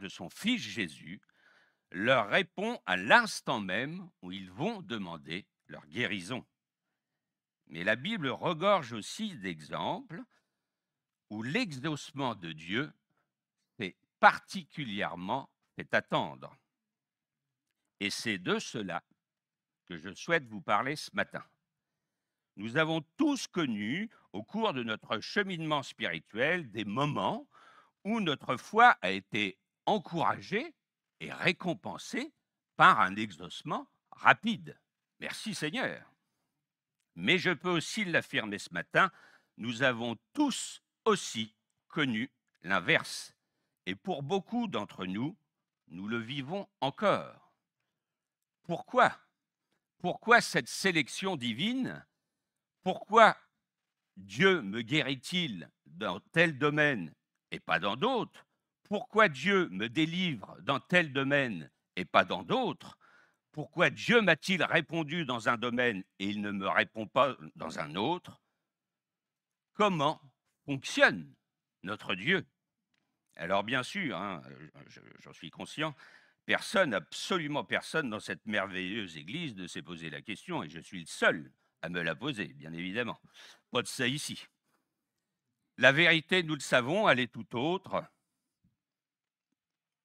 de son Fils Jésus, leur répond à l'instant même où ils vont demander leur guérison. Mais la Bible regorge aussi d'exemples où l'exhaussement de Dieu s'est particulièrement fait attendre. Et c'est de cela que je souhaite vous parler ce matin. Nous avons tous connu, au cours de notre cheminement spirituel, des moments où notre foi a été encouragée et récompensée par un exaucement rapide. Merci Seigneur. Mais je peux aussi l'affirmer ce matin, nous avons tous aussi connu l'inverse. Et pour beaucoup d'entre nous, nous le vivons encore. Pourquoi Pourquoi cette sélection divine Pourquoi Dieu me guérit-il dans tel domaine et pas dans d'autres Pourquoi Dieu me délivre dans tel domaine et pas dans d'autres Pourquoi Dieu m'a-t-il répondu dans un domaine et il ne me répond pas dans un autre Comment fonctionne notre Dieu Alors bien sûr, hein, j'en suis conscient, personne, absolument personne dans cette merveilleuse Église ne s'est posé la question, et je suis le seul à me la poser, bien évidemment. Pas de ça ici. La vérité, nous le savons, elle est tout autre,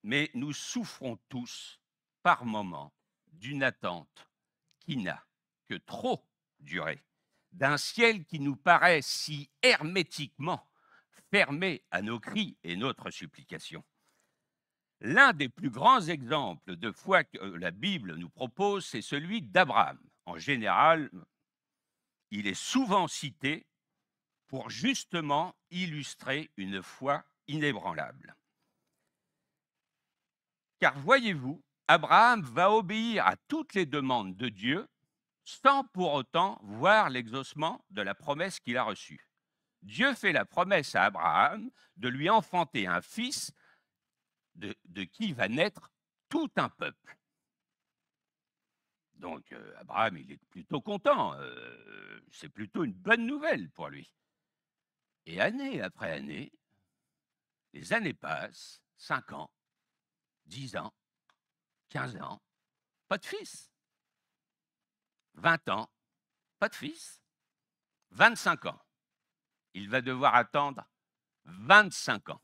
mais nous souffrons tous, par moments, d'une attente qui n'a que trop duré, d'un ciel qui nous paraît si hermétiquement fermé à nos cris et notre supplication. L'un des plus grands exemples de foi que euh, la Bible nous propose, c'est celui d'Abraham. En général, il est souvent cité pour justement illustrer une foi inébranlable. Car voyez-vous, Abraham va obéir à toutes les demandes de Dieu sans pour autant voir l'exaucement de la promesse qu'il a reçue. Dieu fait la promesse à Abraham de lui enfanter un fils de, qui va naître tout un peuple. Donc euh, Abraham, il est plutôt content, euh, c'est plutôt une bonne nouvelle pour lui. Et année après année, les années passent, 5 ans, 10 ans, 15 ans, pas de fils. 20 ans, pas de fils. 25 ans. Il va devoir attendre 25 ans.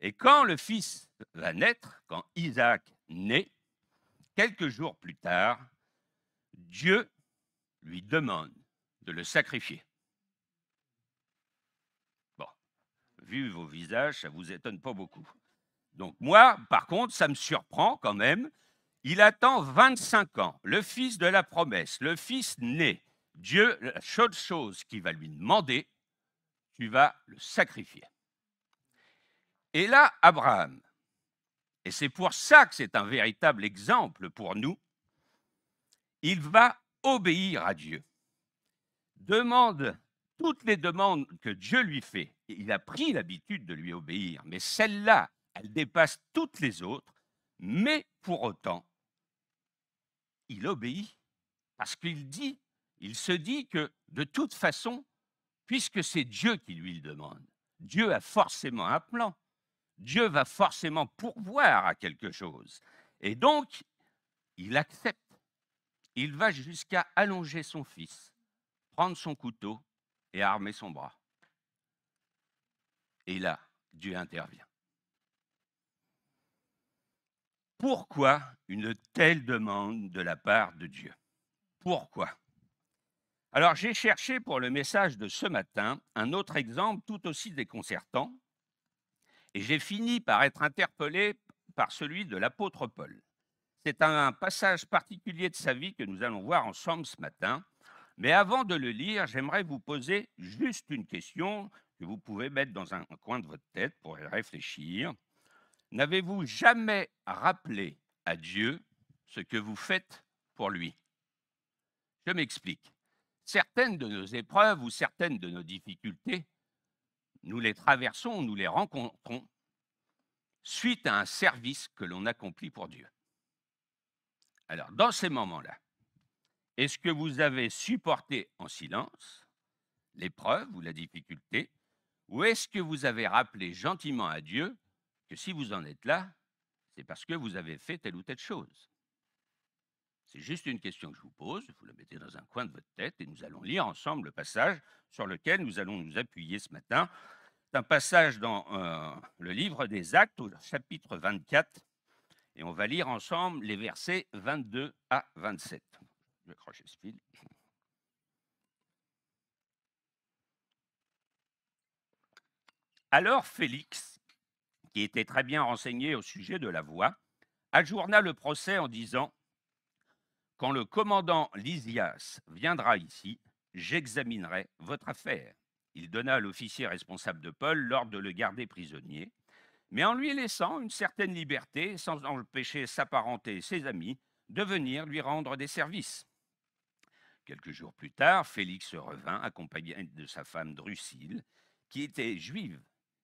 Et quand le fils va naître, quand Isaac naît, quelques jours plus tard, Dieu lui demande de le sacrifier. vu vos visages, ça ne vous étonne pas beaucoup. Donc moi, par contre, ça me surprend quand même. Il attend 25 ans, le fils de la promesse, le fils né. Dieu, la chose qui va lui demander, tu vas le sacrifier. Et là, Abraham, et c'est pour ça que c'est un véritable exemple pour nous, il va obéir à Dieu. Demande toutes les demandes que Dieu lui fait, il a pris l'habitude de lui obéir, mais celle-là, elle dépasse toutes les autres, mais pour autant, il obéit parce qu'il dit, il se dit que de toute façon, puisque c'est Dieu qui lui le demande, Dieu a forcément un plan, Dieu va forcément pourvoir à quelque chose. Et donc, il accepte. Il va jusqu'à allonger son fils, prendre son couteau et armer son bras. Et là, Dieu intervient. Pourquoi une telle demande de la part de Dieu Pourquoi Alors j'ai cherché pour le message de ce matin un autre exemple tout aussi déconcertant, et j'ai fini par être interpellé par celui de l'apôtre Paul. C'est un passage particulier de sa vie que nous allons voir ensemble ce matin, mais avant de le lire, j'aimerais vous poser juste une question, que vous pouvez mettre dans un coin de votre tête pour y réfléchir. N'avez-vous jamais rappelé à Dieu ce que vous faites pour lui Je m'explique. Certaines de nos épreuves ou certaines de nos difficultés, nous les traversons, nous les rencontrons suite à un service que l'on accomplit pour Dieu. Alors, dans ces moments-là, est-ce que vous avez supporté en silence l'épreuve ou la difficulté ou est-ce que vous avez rappelé gentiment à Dieu que si vous en êtes là, c'est parce que vous avez fait telle ou telle chose C'est juste une question que je vous pose, vous la mettez dans un coin de votre tête et nous allons lire ensemble le passage sur lequel nous allons nous appuyer ce matin. C'est un passage dans euh, le livre des Actes, au chapitre 24, et on va lire ensemble les versets 22 à 27. Je vais accrocher Alors Félix, qui était très bien renseigné au sujet de la voix, ajourna le procès en disant Quand le commandant Lysias viendra ici, j'examinerai votre affaire. Il donna à l'officier responsable de Paul l'ordre de le garder prisonnier, mais en lui laissant une certaine liberté sans empêcher sa parenté et ses amis de venir lui rendre des services. Quelques jours plus tard, Félix revint accompagné de sa femme Drusille, qui était juive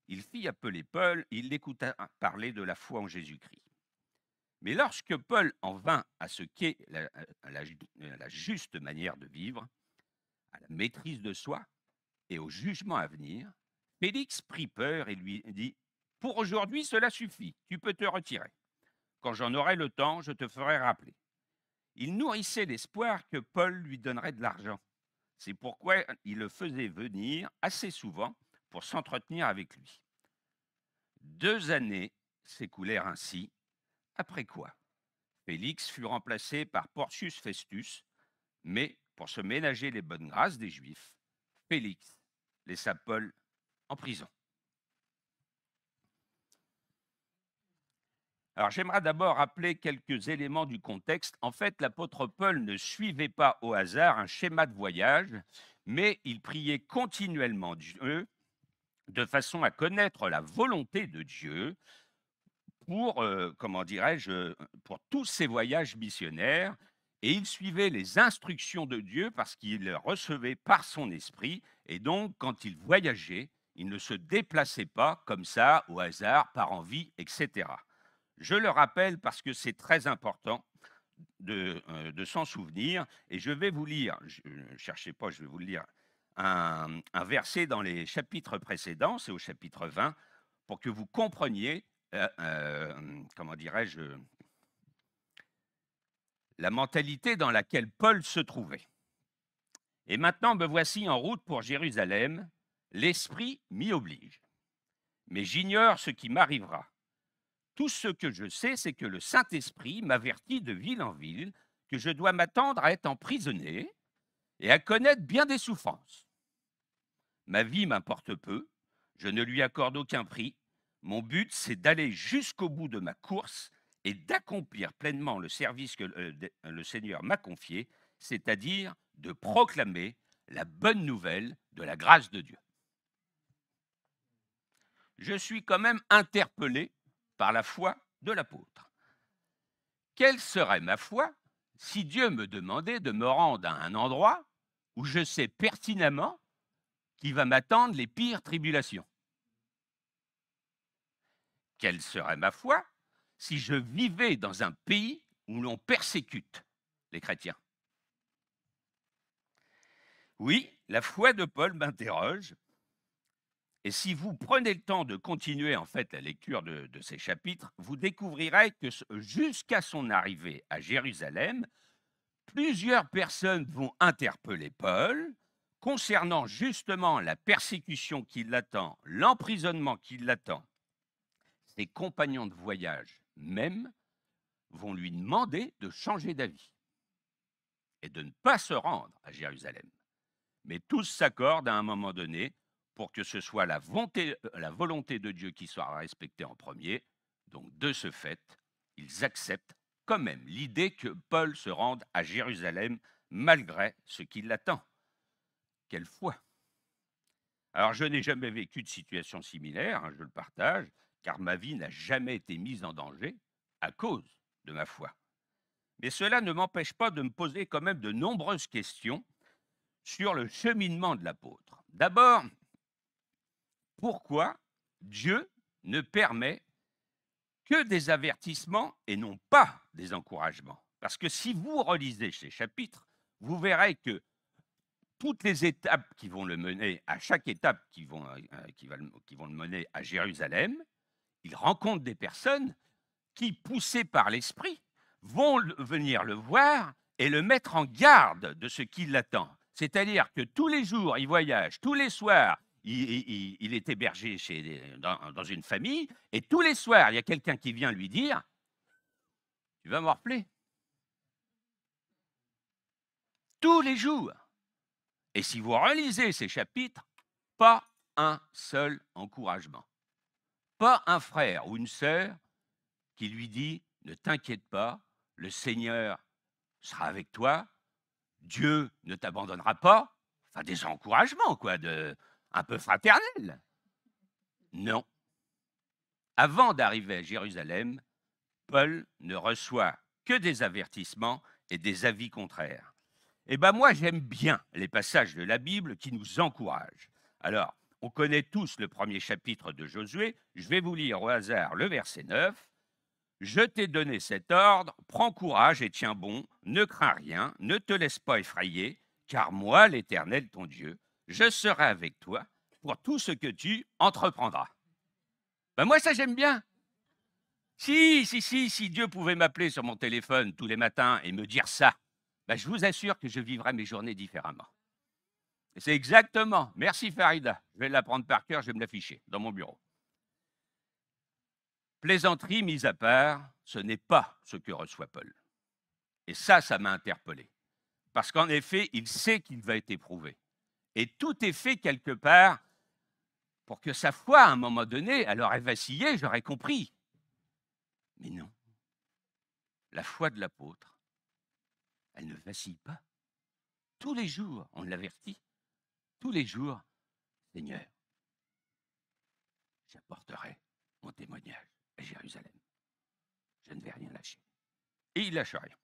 il fit appeler Paul, il l'écouta parler de la foi en Jésus-Christ. Mais lorsque Paul en vint à ce qu'est la, juste manière de vivre, à la maîtrise de soi et au jugement à venir, Félix prit peur et lui dit Pour aujourd'hui, cela suffit, tu peux te retirer. Quand j'en aurai le temps, je te ferai rappeler. Il nourrissait l'espoir que Paul lui donnerait de l'argent. C'est pourquoi il le faisait venir assez souvent pour s'entretenir avec lui. Deux années s'écoulèrent ainsi, après quoi Félix fut remplacé par Porcius Festus, mais pour se ménager les bonnes grâces des Juifs, Félix laissa Paul en prison. Alors j'aimerais d'abord rappeler quelques éléments du contexte. En fait, l'apôtre Paul ne suivait pas au hasard un schéma de voyage, mais il priait continuellement Dieu de façon à connaître la volonté de Dieu pour, euh, comment dirais-je, pour tous ses voyages missionnaires. Et il suivait les instructions de Dieu parce qu'il les recevait par son esprit. Et donc, quand il voyageait, il ne se déplaçait pas comme ça, au hasard, par envie, etc. Je le rappelle parce que c'est très important de, euh, s'en souvenir. Et je vais vous lire, ne euh, cherchez pas, je vais vous le lire un, verset dans les chapitres précédents, c'est au chapitre 20, pour que vous compreniez, euh, euh, comment dirais-je, la mentalité dans laquelle Paul se trouvait. Et maintenant, me voici en route pour Jérusalem. L'Esprit m'y oblige. Mais j'ignore ce qui m'arrivera. Tout ce que je sais, c'est que le Saint-Esprit m'avertit de ville en ville que je dois m'attendre à être emprisonné et à connaître bien des souffrances. Ma vie m'importe peu, je ne lui accorde aucun prix. Mon but, c'est d'aller jusqu'au bout de ma course et d'accomplir pleinement le service que euh, le, Seigneur m'a confié, c'est-à-dire de proclamer la bonne nouvelle de la grâce de Dieu. Je suis quand même interpellé par la foi de l'apôtre. Quelle serait ma foi si Dieu me demandait de me rendre à un endroit où je sais pertinemment qui va m'attendre les pires tribulations. Quelle serait ma foi si je vivais dans un pays où l'on persécute les chrétiens Oui, la foi de Paul m'interroge. Et si vous prenez le temps de continuer en fait la lecture de ces chapitres, vous découvrirez que jusqu'à son arrivée à Jérusalem, plusieurs personnes vont interpeller Paul, concernant justement la persécution qui l'attend, l'emprisonnement qui l'attend, ses compagnons de voyage même vont lui demander de changer d'avis et de ne pas se rendre à Jérusalem. Mais tous s'accordent à un moment donné pour que ce soit la euh, volonté, de Dieu qui soit respectée en premier. Donc de ce fait, ils acceptent quand même l'idée que Paul se rende à Jérusalem malgré ce qui l'attend. Quelle foi Alors, je n'ai jamais vécu de situation similaire, hein, je le partage, car ma vie n'a jamais été mise en danger à cause de ma foi. Mais cela ne m'empêche pas de me poser quand même de nombreuses questions sur le cheminement de l'apôtre. D'abord, pourquoi Dieu ne permet que des avertissements et non pas des encouragements Parce que si vous relisez ces chapitres, vous verrez que toutes les étapes qui vont le mener, à chaque étape qui, vont, euh, euh, vont le mener à Jérusalem, il rencontre des personnes qui, poussées par l'esprit, vont venir le voir et le mettre en garde de ce qui l'attend. C'est-à-dire que tous les jours, il voyage, tous les soirs, il, est hébergé chez, dans, dans, une famille, et tous les soirs, il y a quelqu'un qui vient lui dire, tu vas me rappeler. Tous les jours. Et si vous relisez ces chapitres, pas un seul encouragement. Pas un frère ou une sœur qui lui dit Ne t'inquiète pas, le Seigneur sera avec toi, Dieu ne t'abandonnera pas. Enfin, des encouragements, quoi, de, un peu fraternels. Non. Avant d'arriver à Jérusalem, Paul ne reçoit que des avertissements et des avis contraires. Eh bien, moi, j'aime bien les passages de la Bible qui nous encouragent. Alors, on connaît tous le premier chapitre de Josué. Je vais vous lire au hasard le verset 9. Je t'ai donné cet ordre, prends courage et tiens bon, ne crains rien, ne te laisse pas effrayer, car moi, l'Éternel, ton Dieu, je serai avec toi pour tout ce que tu entreprendras. Ben moi, ça, j'aime bien. Si, si, si, si Dieu pouvait m'appeler sur mon téléphone tous les matins et me dire ça, ben, je vous assure que je vivrai mes journées différemment. C'est exactement. Merci Farida. Je vais la prendre par cœur, je vais me l'afficher dans mon bureau. Plaisanterie mise à part, ce n'est pas ce que reçoit Paul. Et ça, ça m'a interpellé. Parce qu'en effet, il sait qu'il va être éprouvé. Et tout est fait quelque part pour que sa foi, à un moment donné, elle aurait vacillé, j'aurais compris. Mais non. La foi de l'apôtre, elle ne vacille pas. Tous les jours, on l'avertit. Tous les jours, Seigneur, j'apporterai mon témoignage à Jérusalem. Je ne vais rien lâcher. Et il lâche rien.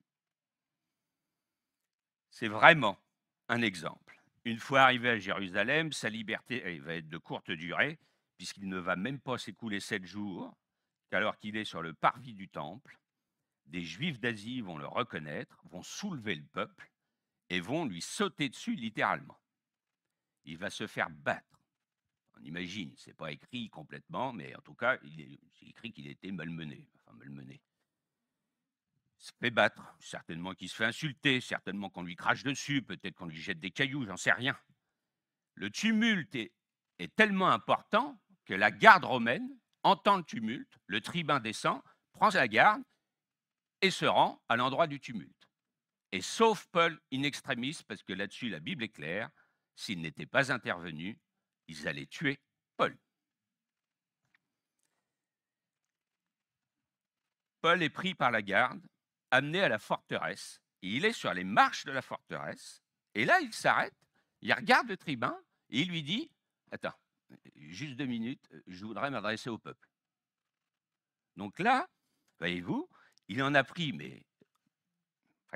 C'est vraiment un exemple. Une fois arrivé à Jérusalem, sa liberté va être de courte durée, puisqu'il ne va même pas s'écouler sept jours, alors qu'il est sur le parvis du temple, des Juifs d'Asie vont le reconnaître, vont soulever le peuple et vont lui sauter dessus littéralement. Il va se faire battre. On imagine, c'est pas écrit complètement, mais en tout cas, il est, écrit qu'il était malmené. Enfin, malmené. Il se fait battre, certainement qu'il se fait insulter, certainement qu'on lui crache dessus, peut-être qu'on lui jette des cailloux, j'en sais rien. Le tumulte est, tellement important que la garde romaine entend le tumulte, le tribun descend, prend sa garde et se rend à l'endroit du tumulte. Et sauf Paul in extremis, parce que là-dessus la Bible est claire, s'ils n'étaient pas intervenus, ils allaient tuer Paul. Paul est pris par la garde, amené à la forteresse, et il est sur les marches de la forteresse, et là il s'arrête, il regarde le tribun, et il lui dit, attends, juste deux minutes, je voudrais m'adresser au peuple. Donc là, voyez-vous, il en a pris, mais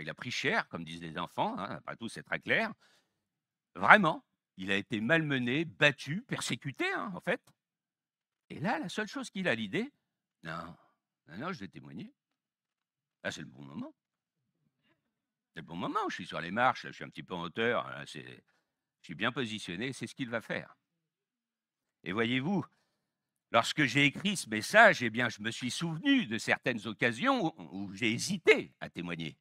il a pris cher, comme disent les enfants, hein, après tout, c'est très clair. Vraiment, il a été malmené, battu, persécuté, hein, en fait. Et là, la seule chose qu'il a l'idée, non, non, non, je vais témoigner. Là, ah, c'est le bon moment. C'est le bon moment, je suis sur les marches, je suis un petit peu en hauteur, hein, je suis bien positionné, c'est ce qu'il va faire. Et voyez-vous, Lorsque j'ai écrit ce message, eh bien, je me suis souvenu de certaines occasions où, j'ai hésité à témoigner.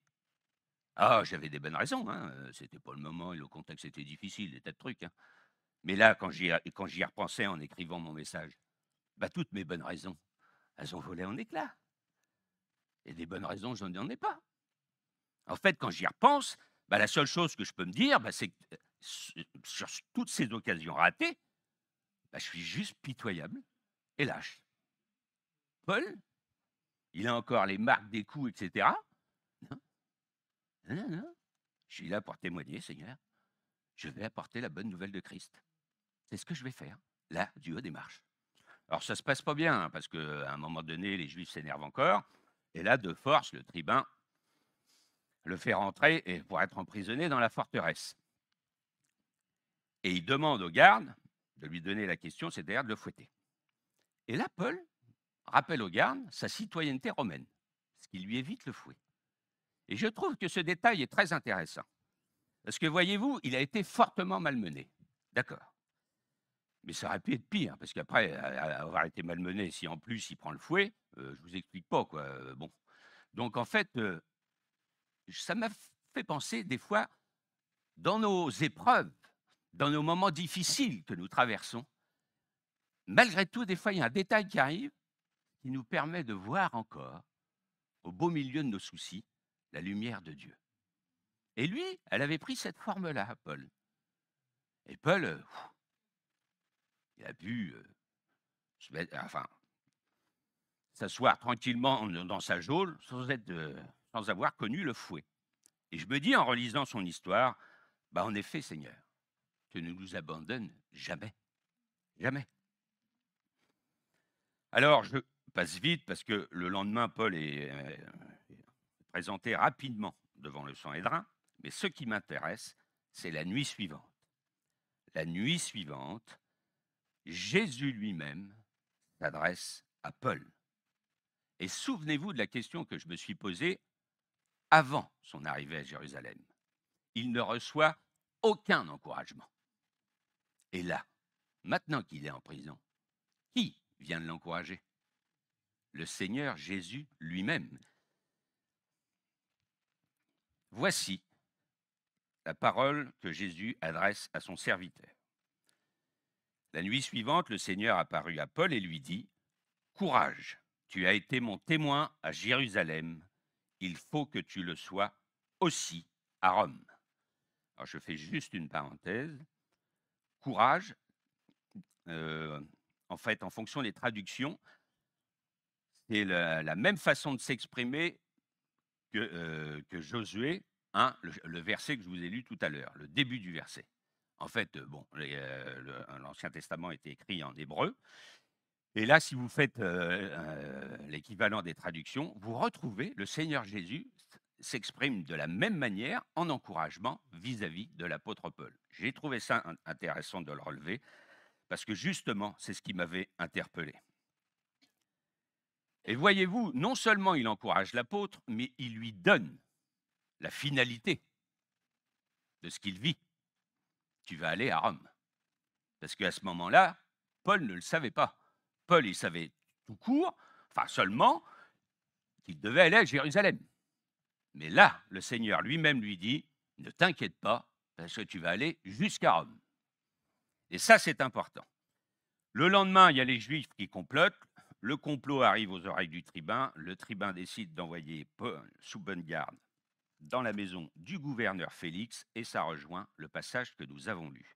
Ah, j'avais des bonnes raisons, hein. c'était pas le moment et le contexte était difficile, des tas de trucs. Hein. Mais là, quand j'y repensais en écrivant mon message, bah, toutes mes bonnes raisons, elles ont volé en éclats. Et des bonnes raisons, je n'en ai pas. En fait, quand j'y repense, bah, la seule chose que je peux me dire, bah, c'est que euh, sur toutes ces occasions ratées, je suis juste pitoyable et lâche. Paul, il a encore les marques des coups, etc. Non, non, non. Je suis là pour témoigner, Seigneur. Je vais apporter la bonne nouvelle de Christ. C'est ce que je vais faire, là, du haut des marches. Alors, ça ne se passe pas bien, hein, parce qu'à un moment donné, les Juifs s'énervent encore. Et là, de force, le tribun le fait rentrer et pour être emprisonné dans la forteresse. Et il demande aux gardes de lui donner la question, c'est-à-dire de le fouetter. Et là, Paul rappelle aux gardes sa citoyenneté romaine, ce qui lui évite le fouet. Et je trouve que ce détail est très intéressant. Parce que voyez-vous, il a été fortement malmené. D'accord. Mais ça aurait pu être pire, parce qu'après avoir été malmené, si en plus il prend le fouet, euh, je ne vous explique pas, quoi. Euh, bon. Donc en fait, euh, ça m'a fait penser des fois, dans nos épreuves, dans nos moments difficiles que nous traversons, malgré tout, des fois, il y a un détail qui arrive qui nous permet de voir encore, au beau milieu de nos soucis, la lumière de Dieu. Et lui, elle avait pris cette forme-là, Paul. Et Paul, euh, il a pu euh, s'asseoir tranquillement dans sa geôle sans, être, euh, sans avoir connu le fouet. Et je me dis, en relisant son histoire, bah, en effet, Seigneur, tu ne nous abandonnes jamais. Jamais. Alors, je passe vite parce que le lendemain, Paul est, euh, présenté rapidement devant le Sanhedrin. mais ce qui m'intéresse, c'est la nuit suivante. La nuit suivante, Jésus lui-même s'adresse à Paul. Et souvenez-vous de la question que je me suis posée avant son arrivée à Jérusalem. Il ne reçoit aucun encouragement. Et là, maintenant qu'il est en prison, qui vient de l'encourager. Le Seigneur Jésus lui-même. Voici la parole que Jésus adresse à son serviteur. La nuit suivante, le Seigneur apparut à Paul et lui dit, Courage, tu as été mon témoin à Jérusalem, il faut que tu le sois aussi à Rome. Alors je fais juste une parenthèse. Courage, euh, en fait, en fonction des traductions, c'est la, même façon de s'exprimer que, euh, Josué, hein, le, verset que je vous ai lu tout à l'heure, le début du verset. En fait, euh, bon, euh, l'Ancien Testament était écrit en hébreu. Et là, si vous faites l'équivalent des traductions, vous retrouvez le Seigneur Jésus s'exprime de la même manière en encouragement vis à -vis de l'apôtre Paul. J'ai trouvé ça intéressant de le relever parce que justement, c'est ce qui m'avait interpellé. Et voyez-vous, non seulement il encourage l'apôtre, mais il lui donne la finalité de ce qu'il vit. Tu vas aller à Rome. Parce qu'à ce moment-là, Paul ne le savait pas. Paul, il savait tout court, enfin seulement, qu'il devait aller à Jérusalem. Mais là, le Seigneur lui-même lui dit, ne t'inquiète pas, parce que tu vas aller jusqu'à Rome. Et ça, c'est important. Le lendemain, il y a les Juifs qui complotent. Le complot arrive aux oreilles du tribun. Le tribun décide d'envoyer sous bonne garde dans la maison du gouverneur Félix et ça rejoint le passage que nous avons lu.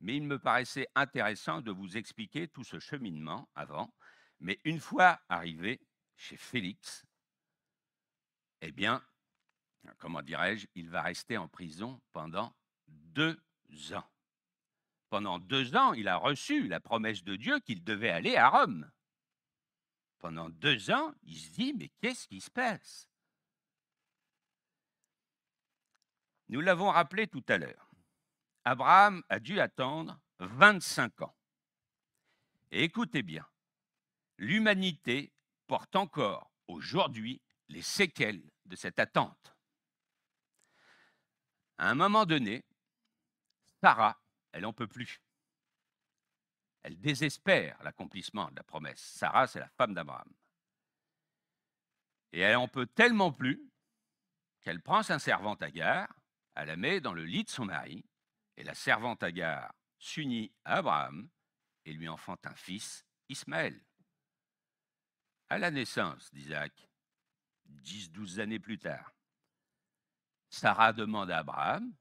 Mais il me paraissait intéressant de vous expliquer tout ce cheminement avant. Mais une fois arrivé chez Félix, eh bien, comment dirais-je, il va rester en prison pendant deux ans. Pendant deux ans, il a reçu la promesse de Dieu qu'il devait aller à Rome. Pendant deux ans, il se dit, mais qu'est-ce qui se passe Nous l'avons rappelé tout à l'heure. Abraham a dû attendre 25 ans. écoutez bien, l'humanité porte encore aujourd'hui les séquelles de cette attente. À un moment donné, Sarah elle n'en peut plus. Elle désespère l'accomplissement de la promesse. Sarah, c'est la femme d'Abraham. Et elle en peut tellement plus qu'elle prend sa servante Agar, elle la met dans le lit de son mari, et la servante Agar s'unit à Abraham et lui enfante un fils, Ismaël. À la naissance d'Isaac, dix, douze années plus tard, Sarah demande à Abraham,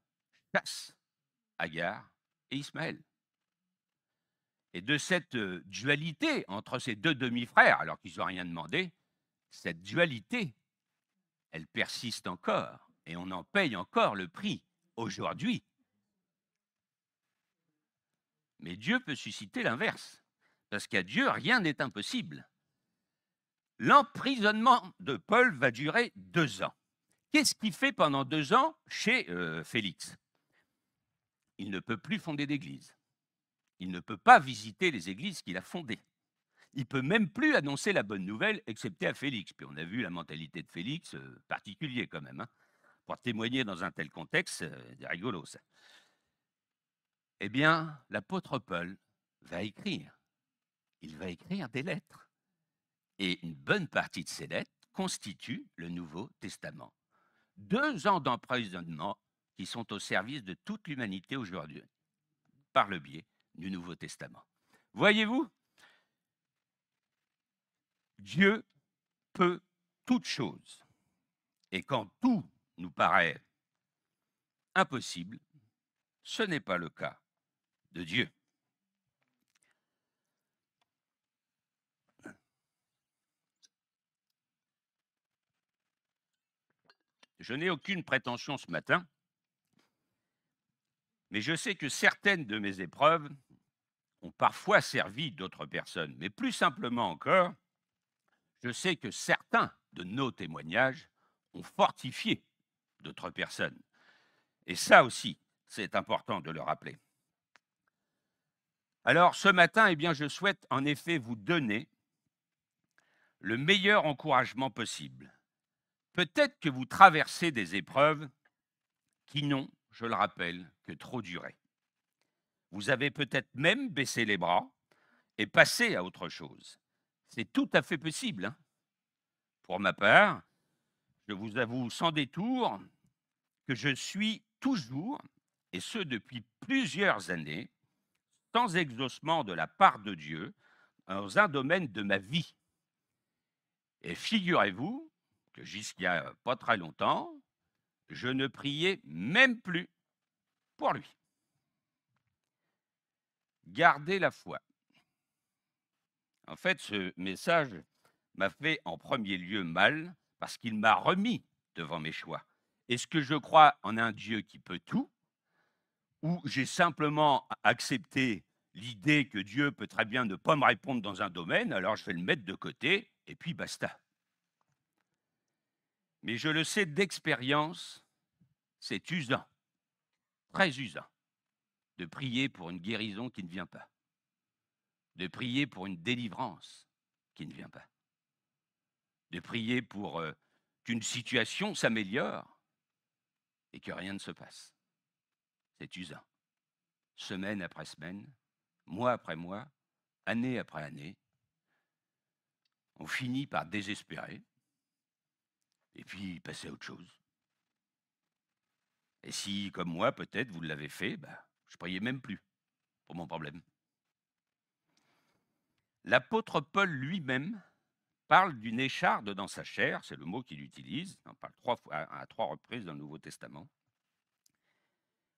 chasse Agar et Ismaël. Et de cette euh, dualité entre ces deux demi-frères, alors qu'ils n'ont rien demandé, cette dualité, elle persiste encore et on en paye encore le prix aujourd'hui. Mais Dieu peut susciter l'inverse, parce qu'à Dieu, rien n'est impossible. L'emprisonnement de Paul va durer deux ans. Qu'est-ce qu'il fait pendant deux ans chez euh, Félix il ne peut plus fonder d'église. Il ne peut pas visiter les églises qu'il a fondées. Il peut même plus annoncer la bonne nouvelle, excepté à Félix. Puis on a vu la mentalité de Félix, euh, particulier quand même. Hein, pour témoigner dans un tel contexte, c'est euh, rigolo ça. Eh bien, l'apôtre Paul va écrire. Il va écrire des lettres. Et une bonne partie de ces lettres constitue le Nouveau Testament. Deux ans d'emprisonnement qui sont au service de toute l'humanité aujourd'hui, par le biais du Nouveau Testament. Voyez-vous, Dieu peut toute chose. Et quand tout nous paraît impossible, ce n'est pas le cas de Dieu. Je n'ai aucune prétention ce matin mais je sais que certaines de mes épreuves ont parfois servi d'autres personnes. Mais plus simplement encore, je sais que certains de nos témoignages ont fortifié d'autres personnes. Et ça aussi, c'est important de le rappeler. Alors ce matin, eh bien, je souhaite en effet vous donner le meilleur encouragement possible. Peut-être que vous traversez des épreuves qui n'ont je le rappelle, que trop durer. Vous avez peut-être même baissé les bras et passé à autre chose. C'est tout à fait possible. Hein. Pour ma part, je vous avoue sans détour que je suis toujours, et ce depuis plusieurs années, sans exaucement de la part de Dieu, dans un domaine de ma vie. Et figurez-vous que jusqu'à pas très longtemps, je ne priais même plus pour lui. Gardez la foi. En fait, ce message m'a fait en premier lieu mal parce qu'il m'a remis devant mes choix. Est-ce que je crois en un Dieu qui peut tout ou j'ai simplement accepté l'idée que Dieu peut très bien ne pas me répondre dans un domaine, alors je vais le mettre de côté et puis basta. Mais je le sais d'expérience, c'est usant, très usant, de prier pour une guérison qui ne vient pas, de prier pour une délivrance qui ne vient pas, de prier pour euh, qu'une situation s'améliore et que rien ne se passe. C'est usant. Semaine après semaine, mois après mois, année après année, on finit par désespérer, et puis passer à autre chose. Et si, comme moi, peut-être vous l'avez fait, ben, je priais même plus pour mon problème. L'apôtre Paul lui-même parle d'une écharde dans sa chair, c'est le mot qu'il utilise, on parle trois fois, à trois reprises dans le Nouveau Testament,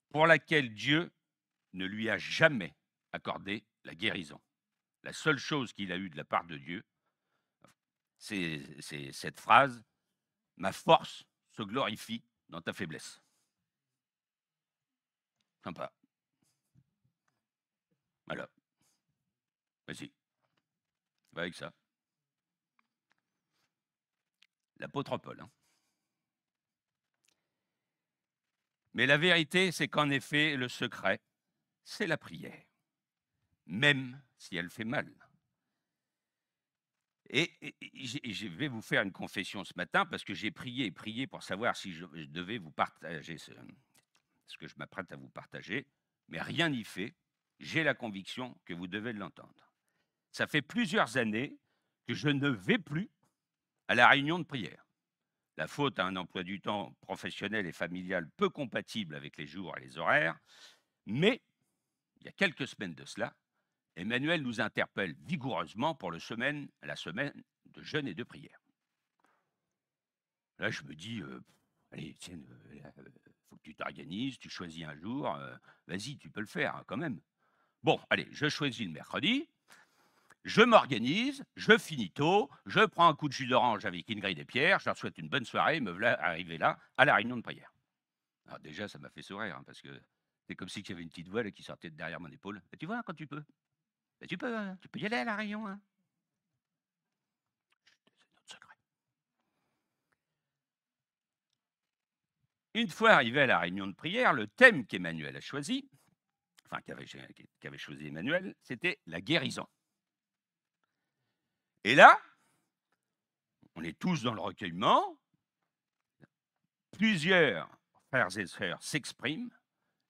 pour laquelle Dieu ne lui a jamais accordé la guérison. La seule chose qu'il a eue de la part de Dieu, c'est cette phrase Ma force se glorifie dans ta faiblesse. Sympa. Voilà. Vas-y. Va avec ça. L'apôtre Paul. Hein. Mais la vérité, c'est qu'en effet, le secret, c'est la prière, même si elle fait mal. Et, je vais vous faire une confession ce matin parce que j'ai prié et prié pour savoir si je, devais vous partager ce, ce que je m'apprête à vous partager, mais rien n'y fait. J'ai la conviction que vous devez l'entendre. Ça fait plusieurs années que je ne vais plus à la réunion de prière. La faute à un emploi du temps professionnel et familial peu compatible avec les jours et les horaires, mais il y a quelques semaines de cela, Emmanuel nous interpelle vigoureusement pour le semaine, la semaine de jeûne et de prière. Là, je me dis, euh, allez, tiens, il euh, euh, faut que tu t'organises, tu choisis un jour, vas-y, tu peux le faire hein, quand même. Bon, allez, je choisis le mercredi, je m'organise, je finis tôt, je prends un coup de jus d'orange avec une grille et Pierre, je leur souhaite une bonne soirée et me voilà arrivé là à la réunion de prière. Alors déjà, ça m'a fait sourire, hein, parce que c'est comme si avait une petite voile qui sortait derrière mon épaule. Ah, tu vois, quand tu peux tu peux, hein, tu peux y aller à la réunion. Hein. Une fois arrivé à la réunion de prière, le thème qu'Emmanuel a choisi, enfin qu'avait choisi Emmanuel, c'était la guérison. Et là, on est tous dans le recueillement. Plusieurs frères et sœurs s'expriment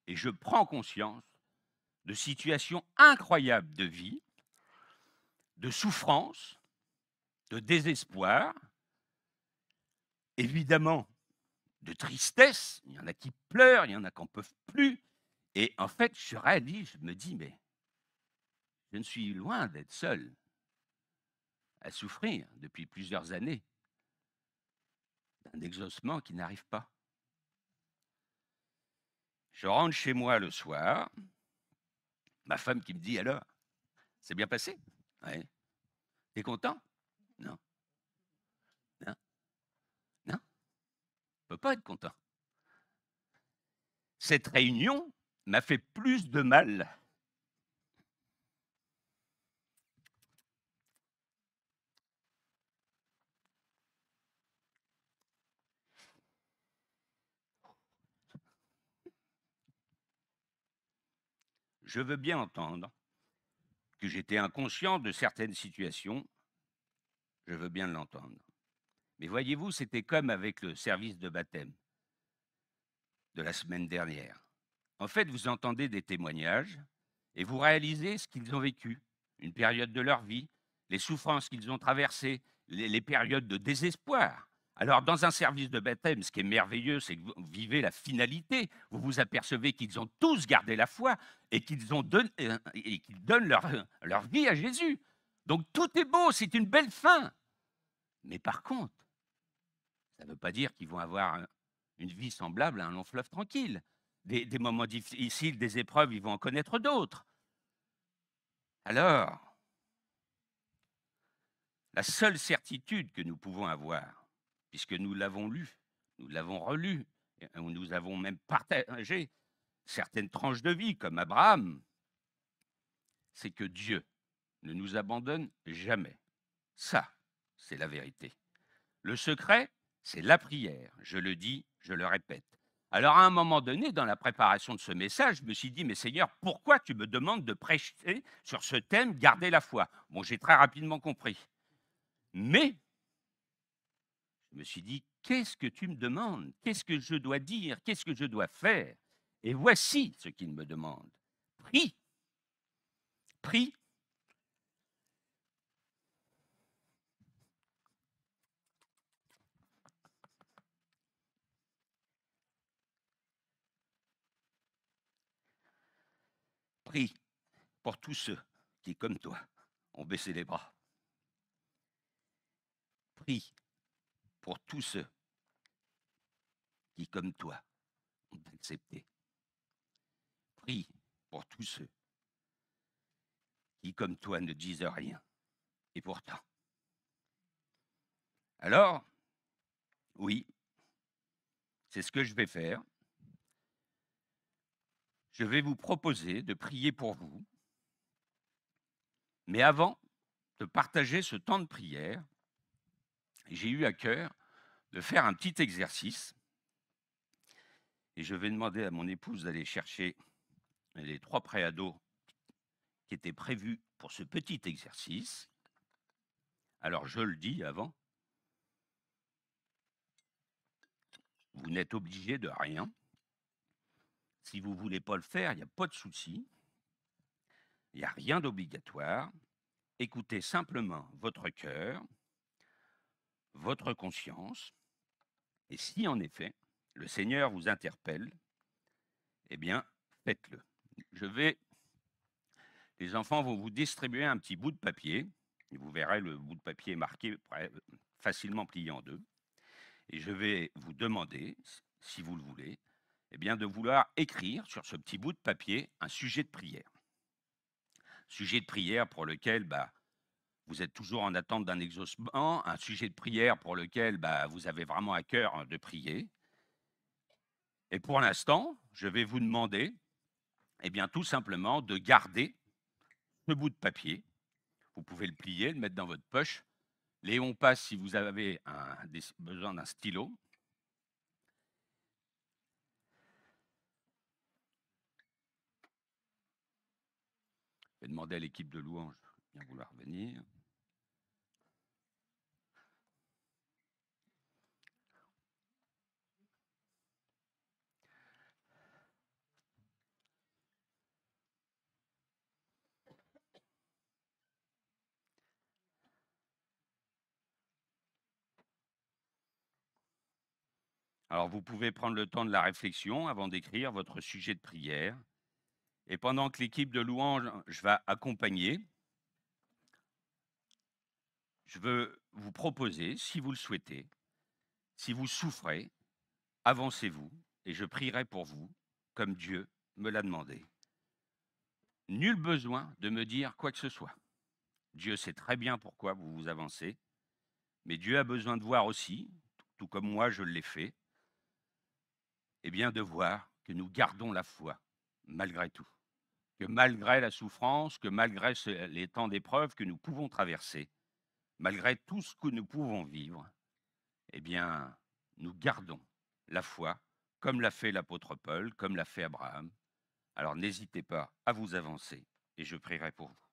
et je prends conscience de situations incroyables de vie, de souffrance, de désespoir, évidemment de tristesse, il y en a qui pleurent, il y en a qui n'en peuvent plus, et en fait, je réalise, je me dis, mais je ne suis loin d'être seul à souffrir depuis plusieurs années d'un exaucement qui n'arrive pas. Je rentre chez moi le soir, Ma femme qui me dit alors, c'est bien passé Oui. T'es content Non. Non. Non. On ne peut pas être content. Cette réunion m'a fait plus de mal je veux bien entendre que j'étais inconscient de certaines situations, je veux bien l'entendre. Mais voyez-vous, c'était comme avec le service de baptême de la semaine dernière. En fait, vous entendez des témoignages et vous réalisez ce qu'ils ont vécu, une période de leur vie, les souffrances qu'ils ont traversées, les, les périodes de désespoir alors, dans un service de baptême, ce qui est merveilleux, c'est que vous vivez la finalité. Vous vous apercevez qu'ils ont tous gardé la foi et qu'ils euh, donnent euh, leur, vie à Jésus. Donc, tout est beau, c'est une belle fin. Mais par contre, ça ne veut pas dire qu'ils vont avoir une vie semblable à un long fleuve tranquille. Des, des moments difficiles, des épreuves, ils vont en connaître d'autres. Alors, la seule certitude que nous pouvons avoir, puisque nous l'avons lu, nous l'avons relu, nous avons même partagé certaines tranches de vie, comme Abraham, c'est que Dieu ne nous abandonne jamais. Ça, c'est la vérité. Le secret, c'est la prière. Je le dis, je le répète. Alors à un moment donné, dans la préparation de ce message, je me suis dit, mais Seigneur, pourquoi tu me demandes de prêcher sur ce thème, garder la foi Bon, j'ai très rapidement compris. Mais je me suis dit, qu'est-ce que tu me demandes Qu'est-ce que je dois dire Qu'est-ce que je dois faire Et voici ce qu'il me demande. Prie. Prie. Prie pour tous ceux qui, comme toi, ont baissé les bras. Prie pour tous ceux qui, comme toi, ont accepté. Prie pour tous ceux qui, comme toi, ne disent rien. Et pourtant. Alors, oui, c'est ce que je vais faire. Je vais vous proposer de prier pour vous. Mais avant de partager ce temps de prière, j'ai eu à cœur de faire un petit exercice. Et je vais demander à mon épouse d'aller chercher les trois préados qui étaient prévus pour ce petit exercice. Alors je le dis avant, vous n'êtes obligé de rien. Si vous ne voulez pas le faire, il n'y a pas de souci. Il n'y a rien d'obligatoire. Écoutez simplement votre cœur, votre conscience, et si en effet le Seigneur vous interpelle, eh bien, faites-le. Je vais, les enfants vont vous distribuer un petit bout de papier, vous verrez le bout de papier marqué facilement plié en deux, et je vais vous demander, si vous le voulez, eh bien, de vouloir écrire sur ce petit bout de papier un sujet de prière. Sujet de prière pour lequel bah, vous êtes toujours en attente d'un exaucement, un sujet de prière pour lequel bah, vous avez vraiment à cœur hein, de prier. Et pour l'instant, je vais vous demander, eh bien, tout simplement, de garder ce bout de papier. Vous pouvez le plier, le mettre dans votre poche. Léon passe si vous avez besoin d'un stylo. Je vais demander à l'équipe de louange de bien vouloir venir. Alors vous pouvez prendre le temps de la réflexion avant d'écrire votre sujet de prière. Et pendant que l'équipe de louange hein, va accompagner, je veux vous proposer, si vous le souhaitez, si vous souffrez, avancez-vous et je prierai pour vous comme Dieu me l'a demandé. Nul besoin de me dire quoi que ce soit. Dieu sait très bien pourquoi vous vous avancez, mais Dieu a besoin de voir aussi, tout comme moi je l'ai fait, eh bien, de voir que nous gardons la foi, malgré tout. Que malgré la souffrance, que malgré les temps d'épreuve que nous pouvons traverser, malgré tout ce que nous pouvons vivre, eh bien, nous gardons la foi, comme l'a fait l'apôtre Paul, comme l'a fait Abraham. Alors n'hésitez pas à vous avancer et je prierai pour vous.